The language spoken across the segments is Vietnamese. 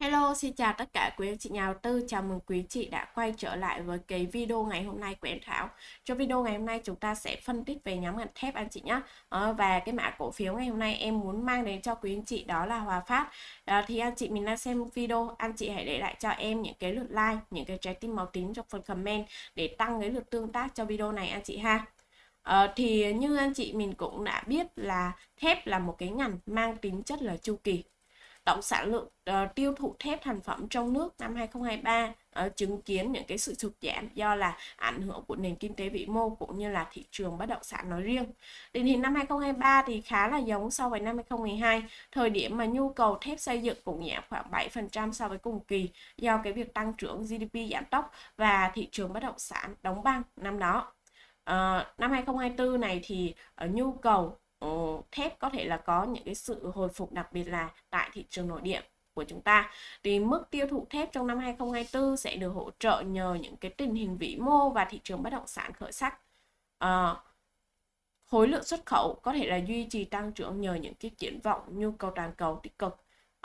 Hello, xin chào tất cả quý anh chị nhà đầu tư. Chào mừng quý chị đã quay trở lại với cái video ngày hôm nay của em Thảo. Trong video ngày hôm nay chúng ta sẽ phân tích về nhóm ngành thép anh chị nhé. Ờ, và cái mã cổ phiếu ngày hôm nay em muốn mang đến cho quý anh chị đó là Hòa Phát. À, thì anh chị mình đang xem video, anh chị hãy để lại cho em những cái lượt like, những cái trái tim màu tím trong phần comment để tăng cái lượt tương tác cho video này anh chị ha. Ờ, thì như anh chị mình cũng đã biết là thép là một cái ngành mang tính chất là chu kỳ Tổng sản lượng uh, tiêu thụ thép thành phẩm trong nước năm 2023 uh, ờ, chứng kiến những cái sự sụt giảm do là ảnh hưởng của nền kinh tế vĩ mô cũng như là thị trường bất động sản nói riêng. Tình hình năm 2023 thì khá là giống so với năm 2012, thời điểm mà nhu cầu thép xây dựng cũng giảm khoảng 7% so với cùng kỳ do cái việc tăng trưởng GDP giảm tốc và thị trường bất động sản đóng băng năm đó. Uh, năm 2024 này thì uh, nhu cầu thép có thể là có những cái sự hồi phục đặc biệt là tại thị trường nội địa của chúng ta. Thì mức tiêu thụ thép trong năm 2024 sẽ được hỗ trợ nhờ những cái tình hình vĩ mô và thị trường bất động sản khởi sắc. À, khối lượng xuất khẩu có thể là duy trì tăng trưởng nhờ những cái triển vọng nhu cầu toàn cầu tích cực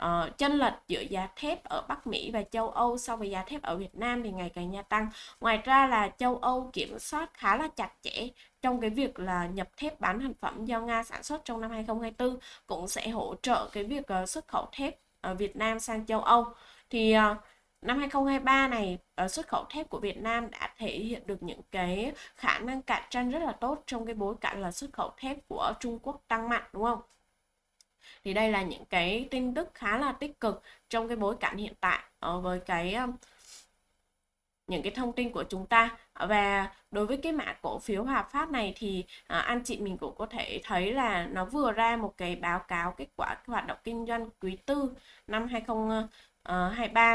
uh, chênh lệch giữa giá thép ở Bắc Mỹ và châu Âu so với giá thép ở Việt Nam thì ngày càng gia tăng. Ngoài ra là châu Âu kiểm soát khá là chặt chẽ trong cái việc là nhập thép bán thành phẩm do Nga sản xuất trong năm 2024 cũng sẽ hỗ trợ cái việc uh, xuất khẩu thép ở Việt Nam sang châu Âu. Thì uh, năm 2023 này xuất khẩu thép của Việt Nam đã thể hiện được những cái khả năng cạnh tranh rất là tốt trong cái bối cảnh là xuất khẩu thép của Trung Quốc tăng mạnh đúng không? thì đây là những cái tin tức khá là tích cực trong cái bối cảnh hiện tại ờ, với cái những cái thông tin của chúng ta và đối với cái mã cổ phiếu Hòa Phát này thì à, anh chị mình cũng có thể thấy là nó vừa ra một cái báo cáo kết quả hoạt động kinh doanh quý tư năm 2023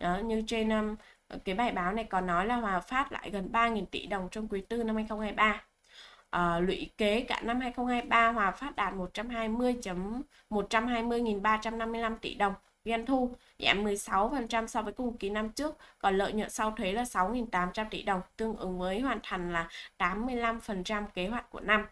ờ, này như trên cái bài báo này còn nói là Hòa Phát lại gần 3.000 tỷ đồng trong quý tư năm 2023 à, lũy kế cả năm 2023 Hòa Phát đạt 120.120.355 tỷ đồng doanh thu giảm 16% so với cùng kỳ năm trước, còn lợi nhuận sau thuế là 6.800 tỷ đồng, tương ứng với hoàn thành là 85% kế hoạch của năm.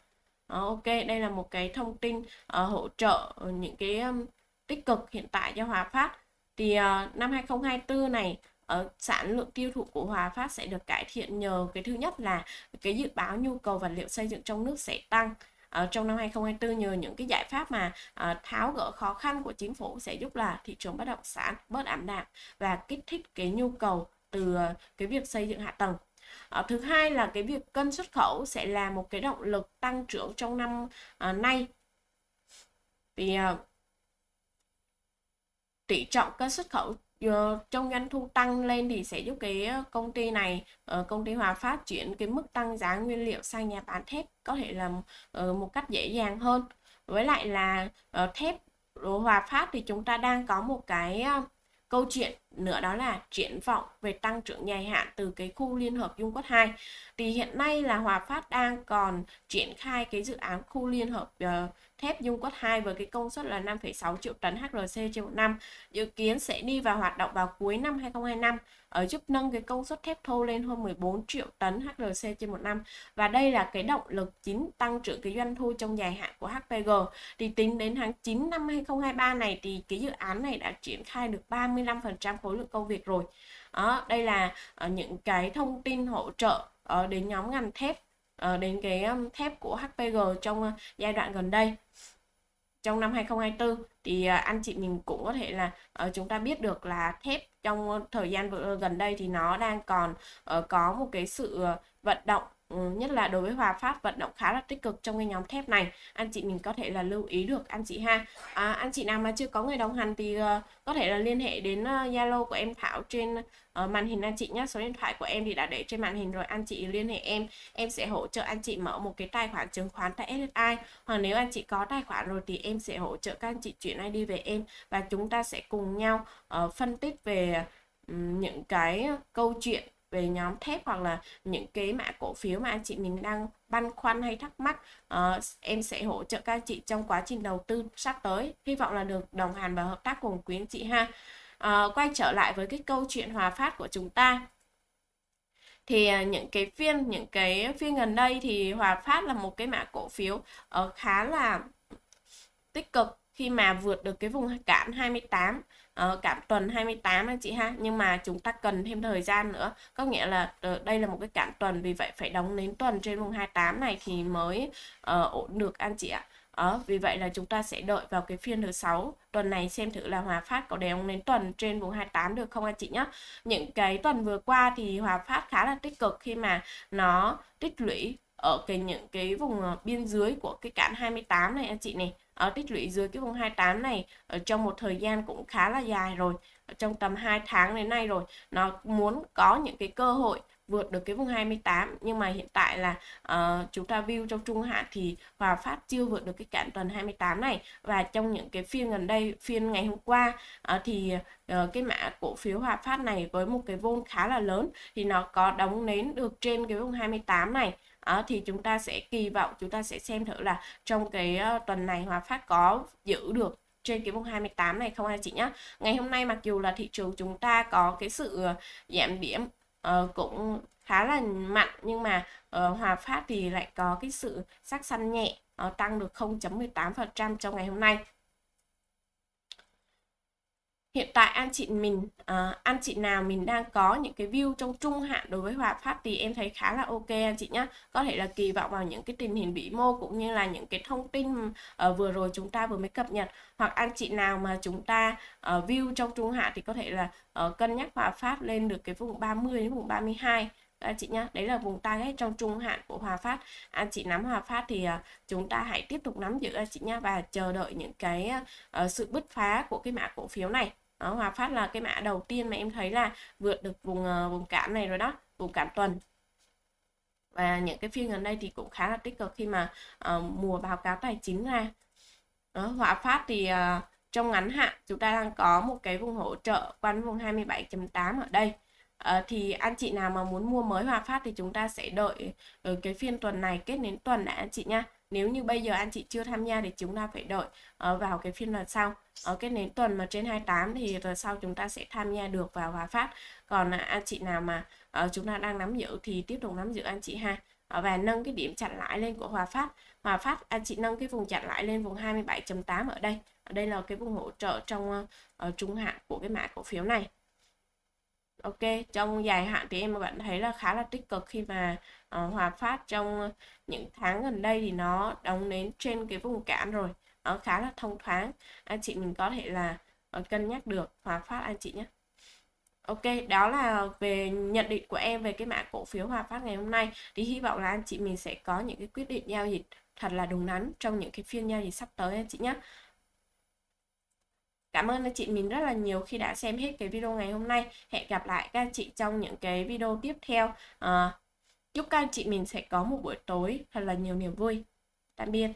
Ờ, ok, đây là một cái thông tin uh, hỗ trợ những cái um, tích cực hiện tại cho Hòa Phát. Thì uh, năm 2024 này uh, sản lượng tiêu thụ của Hòa Phát sẽ được cải thiện nhờ cái thứ nhất là cái dự báo nhu cầu vật liệu xây dựng trong nước sẽ tăng ở ờ, trong năm 2024 nhờ những cái giải pháp mà à, tháo gỡ khó khăn của chính phủ sẽ giúp là thị trường bất động sản bớt ảm đạm và kích thích cái nhu cầu từ cái việc xây dựng hạ tầng. À, thứ hai là cái việc cân xuất khẩu sẽ là một cái động lực tăng trưởng trong năm à, nay. Thì à, tỷ trọng cân xuất khẩu Ờ, trong doanh thu tăng lên thì sẽ giúp cái ờ, công ty này ờ, công ty Hòa Phát chuyển cái mức tăng giá nguyên liệu sang nhà bán thép có thể là một cách dễ dàng hơn với lại là thép Hòa Phát thì chúng ta đang có một cái câu chuyện nữa đó là triển vọng về tăng trưởng dài hạn từ cái khu liên hợp Dung Quất 2. Thì hiện nay là Hòa Phát đang còn triển khai cái dự án khu liên hợp uh, thép Dung Quất 2 với cái công suất là 5,6 triệu tấn HRC trên một năm, dự kiến sẽ đi vào hoạt động vào cuối năm 2025 ở giúp nâng cái công suất thép thô lên hơn 14 triệu tấn HRC trên một năm và đây là cái động lực chính tăng trưởng cái doanh thu trong dài hạn của HPG. Thì tính đến tháng 9 năm 2023 này thì cái dự án này đã triển khai được 35% khối lượng công việc rồi đó, đây là ờ, những cái thông tin hỗ trợ ờ, đến nhóm ngành thép ờ, đến cái thép của HPG trong giai đoạn gần đây trong năm 2024 thì anh chị mình cũng có thể là chúng ta biết được là thép trong thời gian gần đây thì nó đang còn có một cái sự vận động Ừ, nhất là đối với Hòa Pháp vận động khá là tích cực trong cái nhóm thép này anh chị mình có thể là lưu ý được anh chị ha à, anh chị nào mà chưa có người đồng hành thì uh, có thể là liên hệ đến ờ, Zalo uh, của em Thảo trên uh, màn hình anh chị nhé số điện thoại của em thì đã để trên màn hình rồi anh chị liên hệ em em sẽ hỗ trợ anh chị mở một cái tài khoản chứng khoán tại SSI hoặc nếu anh chị có tài khoản rồi thì em sẽ hỗ trợ các anh chị chuyển ID về em và chúng ta sẽ cùng nhau uh, phân tích về những cái câu chuyện về nhóm thép hoặc là những cái mã cổ phiếu mà anh chị mình đang băn khoăn hay thắc mắc uh, em sẽ hỗ trợ các chị trong quá trình đầu tư sắp tới hy vọng là được đồng hành và hợp tác cùng quý anh chị ha uh, quay trở lại với cái câu chuyện hòa phát của chúng ta thì ờ, những cái phiên những cái phiên gần đây thì Hòa Phát là một cái mã cổ phiếu khá là tích cực khi mà vượt được cái vùng cản 28 Ờ, cả tuần 28 anh chị ha nhưng mà chúng ta cần thêm thời gian nữa có nghĩa là uh, đây là một cái cản tuần vì vậy phải đóng đến tuần trên mùng 28 này thì mới uh, ổn được anh chị ạ đó, vì vậy là chúng ta sẽ đợi vào cái phiên thứ sáu tuần này xem thử là Hòa Phát có đéo đến tuần trên vùng 28 được không anh chị nhé. Những cái tuần vừa qua thì Hòa Phát khá là tích cực khi mà nó tích lũy ở ờ, cái những cái vùng ờ, biên dưới của cái cạn 28 này anh chị này ở ờ, tích lũy dưới cái vùng 28 này ở trong một thời gian cũng khá là dài rồi trong tầm 2 tháng đến nay rồi nó muốn có những cái cơ hội vượt được cái vùng 28 nhưng mà hiện tại là uh, chúng ta view trong trung hạn thì Hòa Phát chưa vượt được cái cản tuần 28 này và trong những cái phiên gần đây phiên ngày hôm qua uh, thì uh, cái mã cổ phiếu Hòa Phát này với một cái vôn khá là lớn thì nó có đóng nến được trên cái vùng 28 này À, thì chúng ta sẽ kỳ vọng chúng ta sẽ xem thử là trong cái uh, tuần này Hòa Phát có giữ được trên cái vùng 28 này không anh chị nhé Ngày hôm nay mặc dù là thị trường chúng ta có cái sự giảm điểm uh, cũng khá là mạnh nhưng mà uh, Hòa Phát thì lại có cái sự sắc xanh nhẹ uh, tăng được 0.18% trong ngày hôm nay hiện tại anh chị mình à, anh chị nào mình đang có những cái view trong trung hạn đối với Hòa Phát thì em thấy khá là ok anh chị nhé có thể là kỳ vọng vào những cái tình hình vĩ mô cũng như là những cái thông tin uh, vừa rồi chúng ta vừa mới cập nhật hoặc anh chị nào mà chúng ta uh, view trong trung hạn thì có thể là uh, cân nhắc Hòa Phát lên được cái vùng 30 đến vùng 32 anh à, chị nhá đấy là vùng target trong trung hạn của hòa phát anh à, chị nắm hòa phát thì à, chúng ta hãy tiếp tục nắm giữ anh chị nhá và chờ đợi những cái uh, sự bứt phá của cái mã cổ phiếu này đó, hòa phát là cái mã đầu tiên mà em thấy là vượt được vùng uh, vùng cản này rồi đó vùng cản tuần và những cái phiên gần đây thì cũng khá là tích cực khi mà uh, mùa báo cáo tài chính ra đó, hòa phát thì uh, trong ngắn hạn chúng ta đang có một cái vùng hỗ trợ quanh vùng 27.8 ở đây Ờ, thì anh chị nào mà muốn mua mới Hòa Phát thì chúng ta sẽ đợi ở ờ, cái phiên tuần này kết đến tuần đã anh chị nha. Nếu như bây giờ anh chị chưa tham gia thì chúng ta phải đợi uh, vào cái phiên tuần sau. Ở cái nến tuần mà trên 28 thì tuần sau chúng ta sẽ tham gia được vào Hòa Phát. Còn à, anh chị nào mà chúng ta đang nắm giữ thì tiếp tục nắm giữ anh chị ha và nâng cái điểm chặn lại lên của Hòa Phát. Hòa Phát anh chị nâng cái vùng chặn lại lên vùng 27.8 ở đây. Ở đây là cái vùng hỗ trợ trong trung hạn của cái mã cổ phiếu này. Ok, trong dài hạn thì em bạn thấy là khá là tích cực khi mà uh, Hòa Phát trong những tháng gần đây thì nó đóng đến trên cái vùng cản rồi, nó khá là thông thoáng. Anh chị mình có thể là uh, cân nhắc được Hòa Phát anh chị nhé. Ok, đó là về nhận định của em về cái mã cổ phiếu Hòa Phát ngày hôm nay. Thì hy vọng là anh chị mình sẽ có những cái quyết định giao dịch thật là đúng đắn trong những cái phiên giao dịch sắp tới anh chị nhé. Cảm ơn anh chị mình rất là nhiều khi đã xem hết cái video ngày hôm nay. Hẹn gặp lại các chị trong những cái video tiếp theo. À, chúc các chị mình sẽ có một buổi tối thật là nhiều niềm vui. Tạm biệt.